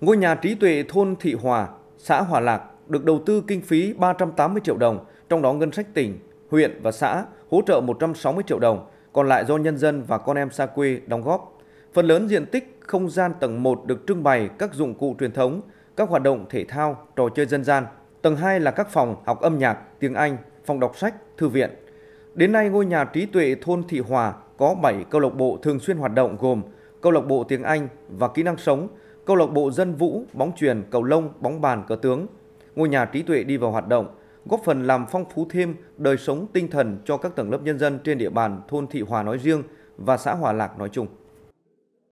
Ngôi nhà trí tuệ thôn Thị Hòa, xã Hòa Lạc được đầu tư kinh phí 380 triệu đồng, trong đó ngân sách tỉnh, huyện và xã hỗ trợ 160 triệu đồng, còn lại do nhân dân và con em xa quê đóng góp. Phần lớn diện tích không gian tầng 1 được trưng bày các dụng cụ truyền thống, các hoạt động thể thao, trò chơi dân gian. Tầng 2 là các phòng học âm nhạc, tiếng Anh, phòng đọc sách, thư viện. Đến nay ngôi nhà trí tuệ thôn Thị Hòa có 7 câu lạc bộ thường xuyên hoạt động gồm câu lạc bộ tiếng Anh và kỹ năng sống, câu lạc bộ dân vũ, bóng truyền cầu lông, bóng bàn, cờ tướng. Ngôi nhà trí tuệ đi vào hoạt động, góp phần làm phong phú thêm đời sống tinh thần cho các tầng lớp nhân dân trên địa bàn thôn Thị Hòa nói riêng và xã Hòa Lạc nói chung.